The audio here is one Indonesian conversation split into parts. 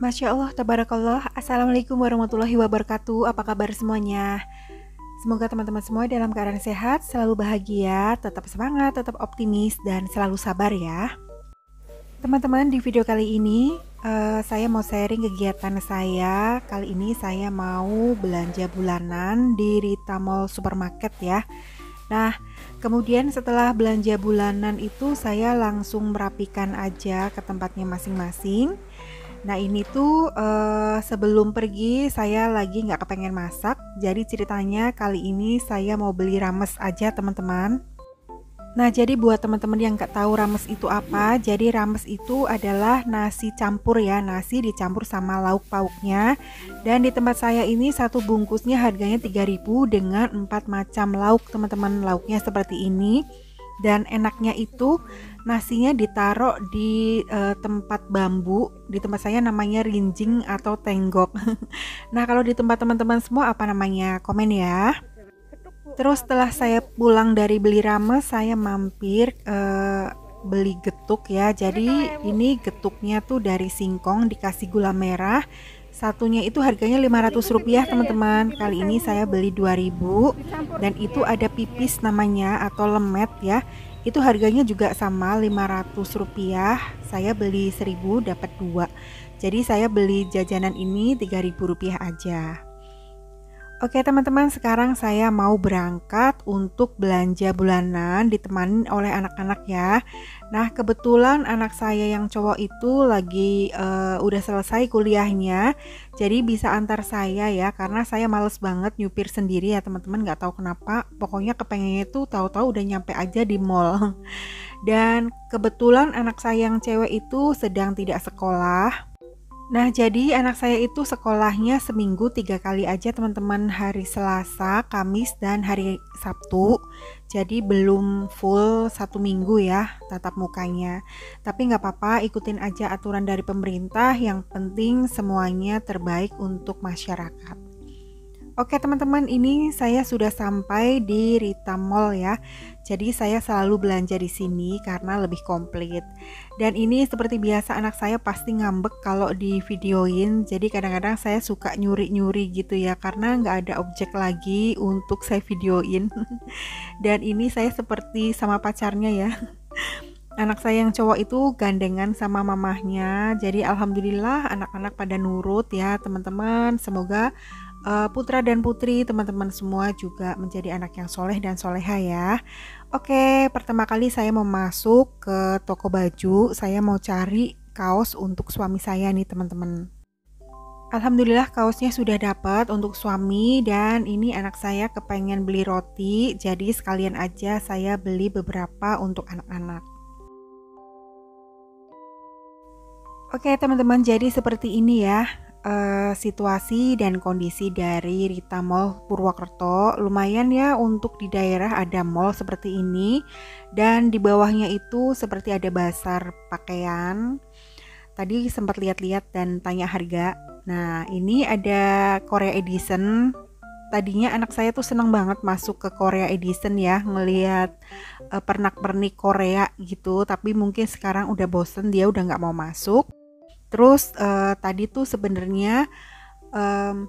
Masya Allah, tabarakallah. Assalamualaikum warahmatullahi wabarakatuh. Apa kabar semuanya? Semoga teman-teman semua dalam keadaan sehat, selalu bahagia, tetap semangat, tetap optimis, dan selalu sabar ya. Teman-teman, di video kali ini uh, saya mau sharing kegiatan saya. Kali ini saya mau belanja bulanan di Rita Mall Supermarket ya. Nah, kemudian setelah belanja bulanan itu saya langsung merapikan aja ke tempatnya masing-masing Nah ini tuh uh, sebelum pergi saya lagi nggak kepengen masak, jadi ceritanya kali ini saya mau beli rames aja teman-teman. Nah jadi buat teman-teman yang nggak tahu rames itu apa, jadi rames itu adalah nasi campur ya, nasi dicampur sama lauk pauknya. Dan di tempat saya ini satu bungkusnya harganya 3000 dengan empat macam lauk teman-teman lauknya seperti ini. Dan enaknya itu nasinya ditaruh di uh, tempat bambu di tempat saya namanya rinjing atau tenggok nah kalau di tempat teman-teman semua apa namanya komen ya terus setelah saya pulang dari beli rame saya mampir uh, beli getuk ya jadi ini getuknya tuh dari singkong dikasih gula merah satunya itu harganya 500 rupiah teman-teman kali ini saya beli 2000 dan itu ada pipis namanya atau lemet ya itu harganya juga sama 500 rupiah saya beli 1000 dapat 2 jadi saya beli jajanan ini 3000 rupiah aja Oke teman-teman, sekarang saya mau berangkat untuk belanja bulanan ditemani oleh anak-anak ya. Nah, kebetulan anak saya yang cowok itu lagi uh, udah selesai kuliahnya. Jadi bisa antar saya ya karena saya males banget nyupir sendiri ya teman-teman, Gak tahu kenapa. Pokoknya kepengennya itu tahu-tahu udah nyampe aja di mall. Dan kebetulan anak saya yang cewek itu sedang tidak sekolah, Nah, jadi anak saya itu sekolahnya seminggu tiga kali aja teman-teman hari Selasa, Kamis, dan hari Sabtu. Jadi belum full satu minggu ya tatap mukanya. Tapi nggak apa-apa, ikutin aja aturan dari pemerintah. Yang penting semuanya terbaik untuk masyarakat. Oke teman-teman, ini saya sudah sampai di Rita Mall ya. Jadi saya selalu belanja di sini karena lebih komplit. Dan ini seperti biasa anak saya pasti ngambek kalau di videoin. Jadi kadang-kadang saya suka nyuri-nyuri gitu ya karena nggak ada objek lagi untuk saya videoin. Dan ini saya seperti sama pacarnya ya anak saya yang cowok itu gandengan sama mamahnya jadi alhamdulillah anak-anak pada nurut ya teman-teman semoga Eh, putra dan putri teman-teman semua juga menjadi anak yang soleh dan soleha ya. Oke, pertama kali saya mau masuk ke toko baju, saya mau cari kaos untuk suami saya nih teman-teman. Alhamdulillah kaosnya sudah dapat untuk suami dan ini anak saya kepengen beli roti, jadi sekalian aja saya beli beberapa untuk anak-anak. Oke teman-teman, jadi seperti ini ya uh, situasi dan kondisi dari Rita Mall Purwokerto. Lumayan ya untuk di daerah ada mall seperti ini dan di bawahnya itu seperti ada pasar pakaian. Tadi sempat lihat-lihat dan tanya harga. Nah, ini ada Korea Edition tadinya anak saya tuh seneng banget masuk ke Korea Edition ya ngelihat uh, pernak-pernik Korea gitu tapi mungkin sekarang udah bosen dia udah nggak mau masuk Terus uh, tadi tuh sebenarnya um,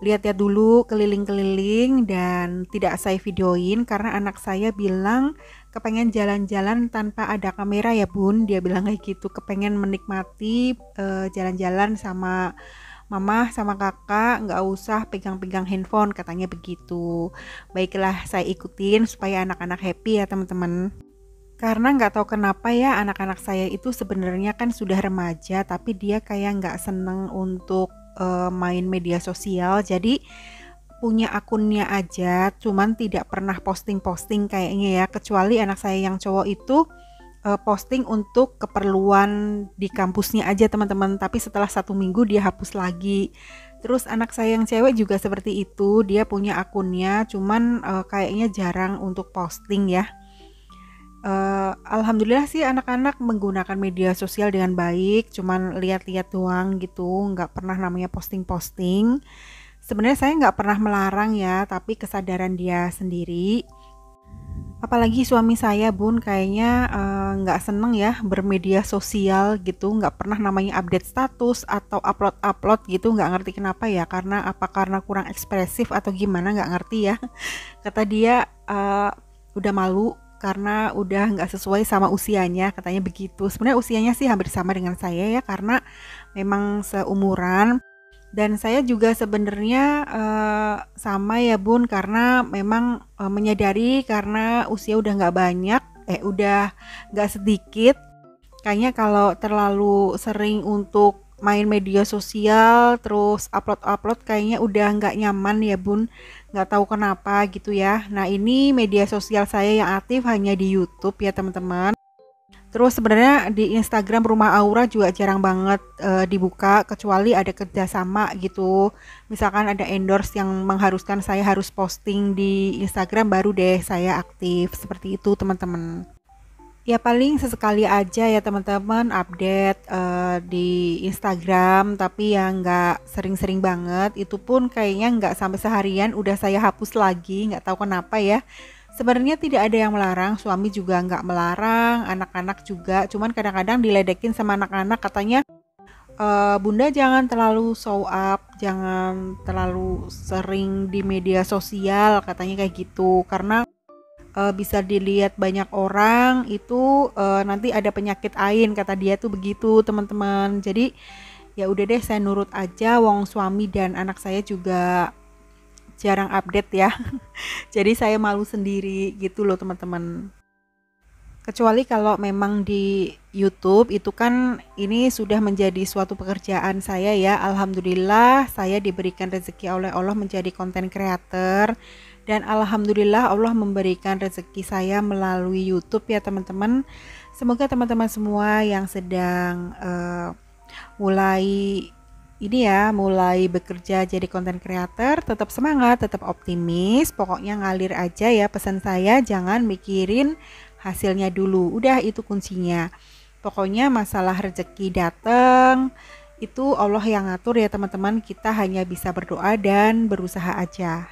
lihat-lihat dulu keliling-keliling dan tidak saya videoin karena anak saya bilang kepengen jalan-jalan tanpa ada kamera ya bun dia bilang kayak gitu kepengen menikmati uh, jalan-jalan sama mama sama kakak nggak usah pegang-pegang handphone katanya begitu baiklah saya ikutin supaya anak-anak happy ya teman-teman karena nggak tahu kenapa ya anak-anak saya itu sebenarnya kan sudah remaja tapi dia kayak nggak seneng untuk uh, main media sosial jadi punya akunnya aja cuman tidak pernah posting-posting kayaknya ya kecuali anak saya yang cowok itu uh, posting untuk keperluan di kampusnya aja teman-teman tapi setelah satu minggu dia hapus lagi terus anak saya yang cewek juga seperti itu dia punya akunnya cuman uh, kayaknya jarang untuk posting ya uh, alhamdulillah sih anak-anak menggunakan media sosial dengan baik cuman lihat-lihat doang gitu nggak pernah namanya posting-posting sebenarnya saya nggak pernah melarang ya tapi kesadaran dia sendiri apalagi suami saya bun kayaknya eh, nggak uh, seneng ya bermedia sosial gitu nggak pernah namanya update status atau upload upload gitu nggak ngerti kenapa ya karena apa karena kurang ekspresif atau gimana nggak ngerti ya kata dia uh, udah malu karena udah nggak sesuai sama usianya katanya begitu sebenarnya usianya sih hampir sama dengan saya ya karena memang seumuran dan saya juga sebenarnya uh, sama ya bun karena memang uh, menyadari karena usia udah nggak banyak eh udah nggak sedikit kayaknya kalau terlalu sering untuk main media sosial terus upload-upload kayaknya udah nggak nyaman ya bun nggak tahu kenapa gitu ya nah ini media sosial saya yang aktif hanya di YouTube ya teman-teman terus sebenarnya di Instagram rumah Aura juga jarang banget e, dibuka kecuali ada kerjasama gitu misalkan ada endorse yang mengharuskan saya harus posting di Instagram baru deh saya aktif seperti itu teman-teman ya paling sesekali aja ya teman-teman update uh, di Instagram tapi ya nggak sering-sering banget itu pun kayaknya nggak sampai seharian udah saya hapus lagi nggak tahu kenapa ya sebenarnya tidak ada yang melarang suami juga nggak melarang anak-anak juga cuman kadang-kadang diledekin sama anak-anak katanya uh, bunda jangan terlalu show up jangan terlalu sering di media sosial katanya kayak gitu karena uh, bisa dilihat banyak orang itu uh, nanti ada penyakit ain kata dia tuh begitu teman-teman jadi ya udah deh saya nurut aja wong suami dan anak saya juga jarang update ya jadi saya malu sendiri gitu loh teman-teman kecuali kalau memang di YouTube itu kan ini sudah menjadi suatu pekerjaan saya ya alhamdulillah saya diberikan rezeki oleh Allah menjadi konten kreator dan alhamdulillah Allah memberikan rezeki saya melalui YouTube ya teman-teman. Semoga teman-teman semua yang sedang uh, mulai ini ya, mulai bekerja jadi konten creator, tetap semangat, tetap optimis, pokoknya ngalir aja ya pesan saya, jangan mikirin hasilnya dulu. Udah itu kuncinya. Pokoknya masalah rezeki datang, itu Allah yang ngatur ya teman-teman kita hanya bisa berdoa dan berusaha aja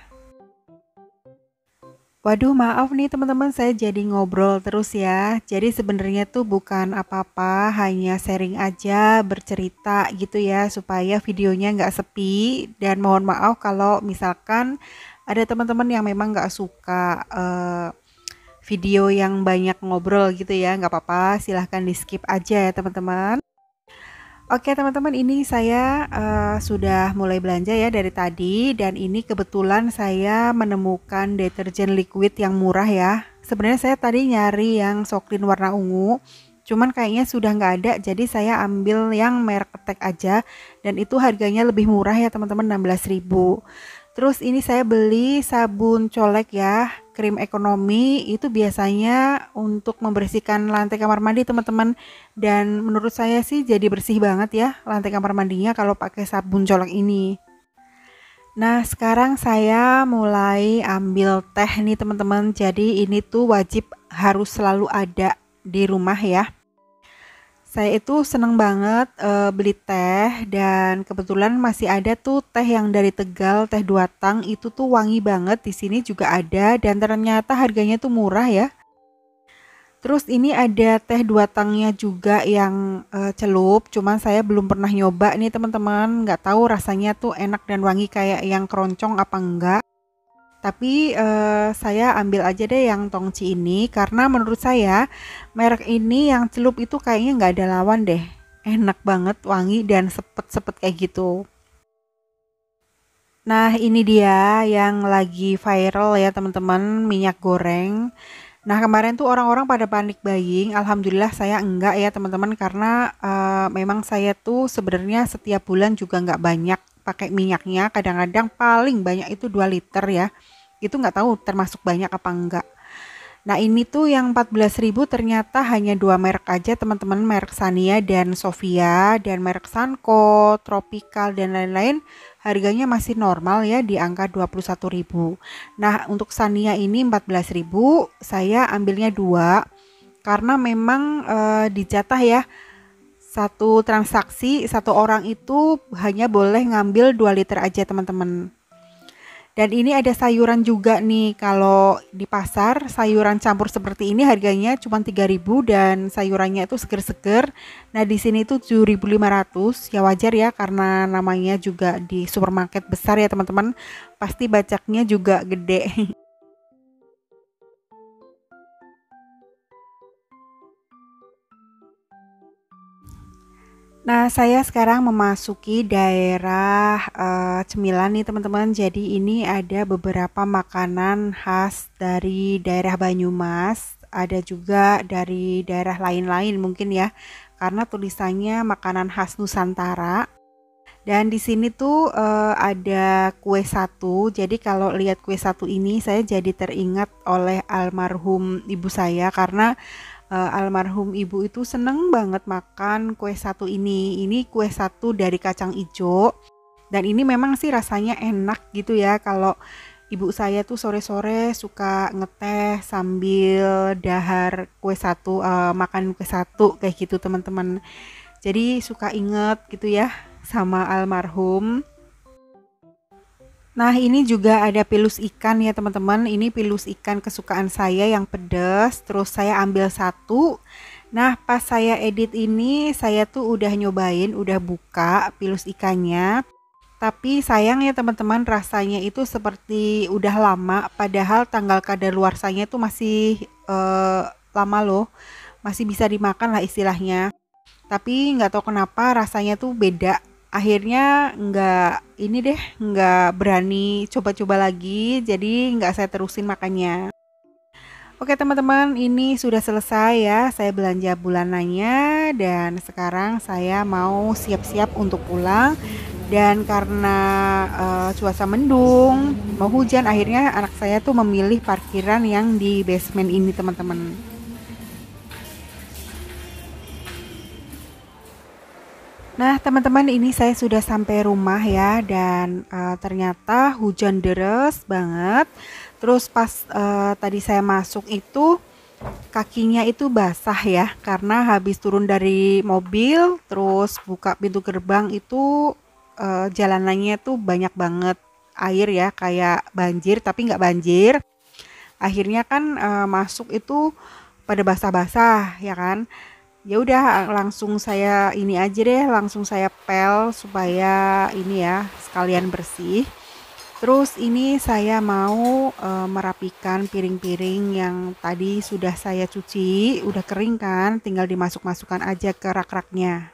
Waduh, maaf nih teman-teman, saya jadi ngobrol terus ya. Jadi sebenarnya tuh bukan apa-apa, hanya sharing aja, bercerita gitu ya, supaya videonya nggak sepi. Dan mohon maaf kalau misalkan ada teman-teman yang memang nggak suka uh, video yang banyak ngobrol gitu ya, nggak apa-apa, silahkan di skip aja ya teman-teman. Oke teman-teman ini saya uh, sudah mulai belanja ya dari tadi dan ini kebetulan saya menemukan deterjen liquid yang murah ya. Sebenarnya saya tadi nyari yang soklin warna ungu cuman kayaknya sudah nggak ada jadi saya ambil yang merek ketek aja dan itu harganya lebih murah ya teman-teman 16.000 terus ini saya beli sabun colek ya krim ekonomi itu biasanya untuk membersihkan lantai kamar mandi teman-teman dan menurut saya sih jadi bersih banget ya lantai kamar mandinya kalau pakai sabun colok ini nah sekarang saya mulai ambil teh nih teman-teman jadi ini tuh wajib harus selalu ada di rumah ya saya itu seneng banget uh, beli teh dan kebetulan masih ada tuh teh yang dari Tegal, teh dua tang itu tuh wangi banget, di sini juga ada dan ternyata harganya tuh murah ya. Terus ini ada teh dua tangnya juga yang, uh, celup, cuman saya belum pernah nyoba nih teman-teman, nggak tahu rasanya tuh enak dan wangi kayak yang keroncong apa enggak. Tapi uh, saya ambil aja deh yang Tongci ini karena menurut saya merek ini yang celup itu kayaknya nggak ada lawan deh. Enak banget, wangi dan sepet-sepet kayak gitu. Nah, ini dia yang lagi viral ya teman-teman, minyak goreng. Nah, kemarin tuh orang-orang pada panik buying. Alhamdulillah saya enggak ya teman-teman karena uh, memang saya tuh sebenarnya setiap bulan juga enggak banyak pakai minyaknya. Kadang-kadang paling banyak itu 2 liter ya itu nggak tahu termasuk banyak apa enggak. Nah ini tuh yang 14.000 ternyata hanya dua merek aja teman-teman merek Sania dan Sofia dan merek Sanko, Tropical dan lain-lain harganya masih normal ya di angka 21.000. Nah untuk Sania ini 14.000 saya ambilnya dua karena memang e, dijatah ya satu transaksi satu orang itu hanya boleh ngambil dua liter aja teman-teman dan ini ada sayuran juga nih kalau di pasar sayuran campur seperti ini harganya cuma 3000 dan sayurannya itu seger-seger. Nah, di sini itu 7500 ya wajar ya karena namanya juga di supermarket besar ya teman-teman. Pasti bacaknya juga gede. Nah, saya sekarang memasuki daerah uh, cemilan nih teman-teman. Jadi ini ada beberapa makanan khas dari daerah Banyumas, ada juga dari daerah lain-lain mungkin ya. Karena tulisannya makanan khas Nusantara. Dan di sini tuh uh, ada kue satu. Jadi kalau lihat kue satu ini saya jadi teringat oleh almarhum ibu saya karena uh, almarhum ibu itu seneng banget makan kue satu ini. Ini kue satu dari kacang ijo. Dan ini memang sih rasanya enak gitu ya kalau ibu saya tuh sore-sore suka ngeteh sambil dahar kue satu, uh, makan kue satu kayak gitu teman-teman. Jadi suka inget gitu ya sama almarhum Nah, ini juga ada pilus ikan ya, teman-teman. Ini pilus ikan kesukaan saya yang pedas. Terus saya ambil satu. Nah, pas saya edit ini, saya tuh udah nyobain, udah buka pilus ikannya. Tapi sayang ya teman-teman, rasanya itu seperti udah lama padahal tanggal luar kadaluarsanya tuh masih eh, lama loh. Masih bisa dimakan lah istilahnya. Tapi nggak tahu kenapa rasanya tuh beda akhirnya nggak ini deh nggak berani coba-coba lagi jadi nggak saya terusin makannya Oke teman-teman ini sudah selesai ya saya belanja bulanannya dan sekarang saya mau siap-siap untuk pulang dan karena uh, cuaca mendung mau hujan akhirnya anak saya tuh memilih parkiran yang di basement ini teman-teman Nah, teman-teman, ini saya sudah sampai rumah ya, dan uh, ternyata hujan deras banget. Terus, pas uh, tadi saya masuk, itu kakinya itu basah ya, karena habis turun dari mobil, terus buka pintu gerbang itu uh, eh, jalanannya tuh banyak banget air ya, kayak banjir, tapi nggak banjir. Akhirnya kan uh, masuk itu pada basah-basah ya kan ya udah eh, langsung saya ini aja deh langsung saya pel supaya ini ya sekalian bersih terus ini saya mau e, merapikan piring-piring yang tadi sudah saya cuci udah kering kan tinggal dimasuk-masukkan aja ke rak-raknya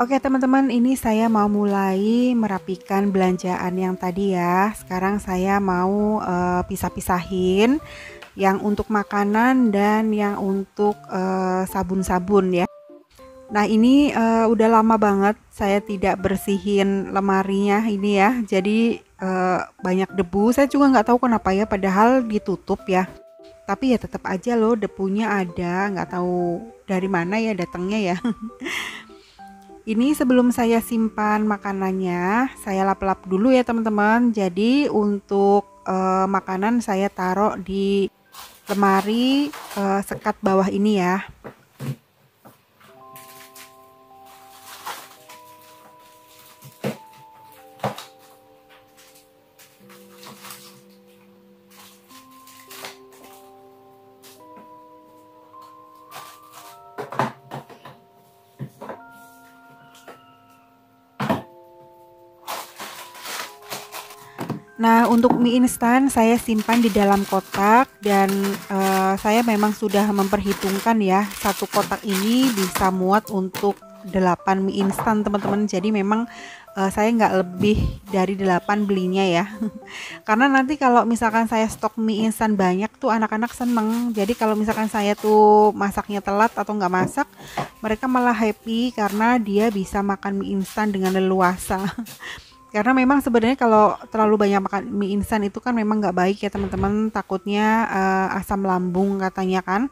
Oke teman-teman, ini saya mau mulai merapikan belanjaan yang tadi ya. Sekarang saya mau uh, pisah-pisahin yang untuk makanan dan yang untuk eh, sabun-sabun uh, ya. Nah ini uh, udah lama banget saya tidak bersihin lemarinya ini ya. Jadi banyak debu. Saya juga nggak tahu kenapa ya. Padahal ditutup ya tapi ya tetap aja loh depunya ada nggak tahu dari mana ya datangnya ya ini sebelum saya simpan makanannya saya lap-lap dulu ya teman-teman jadi untuk uh, makanan saya taruh di lemari uh, sekat bawah ini ya Nah, untuk mie instan saya simpan di dalam kotak dan e, saya memang sudah memperhitungkan ya, satu kotak ini bisa muat untuk 8 mie instan teman-teman. Jadi memang e, saya nggak lebih dari 8 belinya ya. Karena nanti kalau misalkan saya stok mie instan banyak tuh anak-anak seneng. Jadi kalau misalkan saya tuh masaknya telat atau nggak masak, mereka malah happy karena dia bisa makan mie instan dengan leluasa. karena memang sebenarnya kalau terlalu banyak makan mie instan itu kan memang nggak baik ya teman-teman takutnya uh, asam lambung katanya kan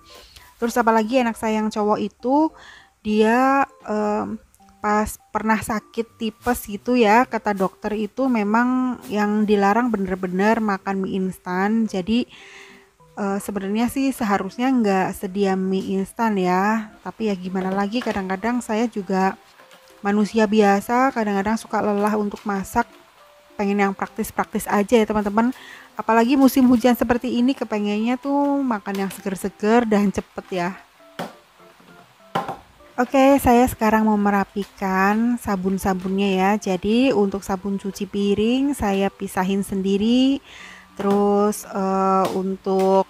terus apalagi anak saya yang cowok itu dia uh, pas pernah sakit tipes gitu ya kata dokter itu memang yang dilarang bener-bener makan mie instan jadi uh, sebenarnya sih seharusnya nggak sedia mie instan ya tapi ya gimana lagi kadang-kadang saya juga manusia biasa kadang-kadang suka lelah untuk masak pengen yang praktis-praktis aja ya teman-teman apalagi musim hujan seperti ini kepengennya tuh makan yang seger-seger dan cepet ya Oke, saya sekarang mau merapikan sabun-sabunnya ya. Jadi untuk sabun cuci piring saya pisahin sendiri. Terus uh, untuk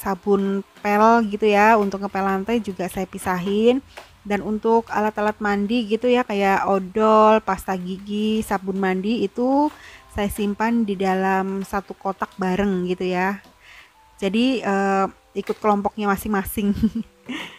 sabun pel gitu ya, untuk ngepel lantai juga saya pisahin dan untuk alat-alat mandi gitu ya kayak odol, pasta gigi, sabun mandi itu saya simpan di dalam satu kotak bareng gitu ya. Jadi eh, ikut kelompoknya masing-masing.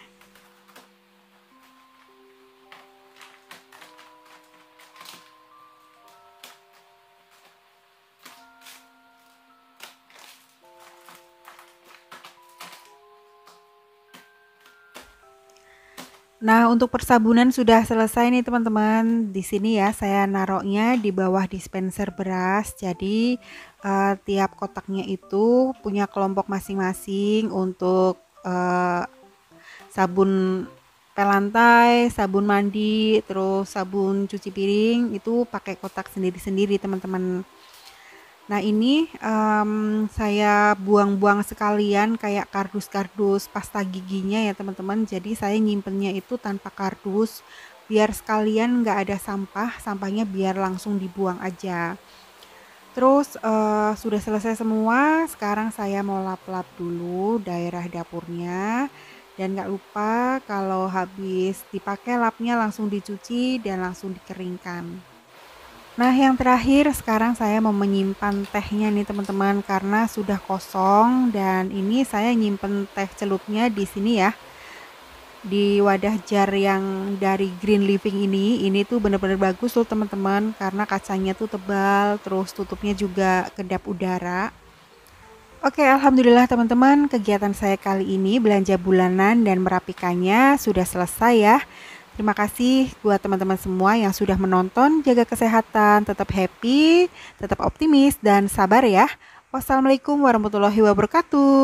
Nah, untuk persabunan sudah selesai nih teman-teman. Di sini ya saya naroknya di bawah dispenser beras. Jadi uh, tiap kotaknya itu punya kelompok masing-masing untuk uh, sabun pelantai, sabun mandi, terus sabun cuci piring itu pakai kotak sendiri-sendiri teman-teman. Nah ini um, saya buang-buang sekalian kayak kardus-kardus pasta giginya ya teman-teman. Jadi saya nyimpennya itu tanpa kardus biar sekalian nggak ada sampah, sampahnya biar langsung dibuang aja. Terus uh, sudah selesai semua, sekarang saya mau lap-lap dulu daerah dapurnya. Dan nggak lupa kalau habis dipakai lapnya langsung dicuci dan langsung dikeringkan. Nah, yang terakhir sekarang saya mau menyimpan tehnya nih teman-teman karena sudah kosong dan ini saya nyimpen teh celupnya di sini ya. Di wadah jar yang dari Green Living ini, ini tuh bener-bener bagus loh teman-teman karena kacanya tuh tebal, terus tutupnya juga kedap udara. Oke, alhamdulillah teman-teman, kegiatan saya kali ini belanja bulanan dan merapikannya sudah selesai ya. Terima kasih buat teman-teman semua yang sudah menonton. Jaga kesehatan, tetap happy, tetap optimis, dan sabar ya. Wassalamualaikum warahmatullahi wabarakatuh.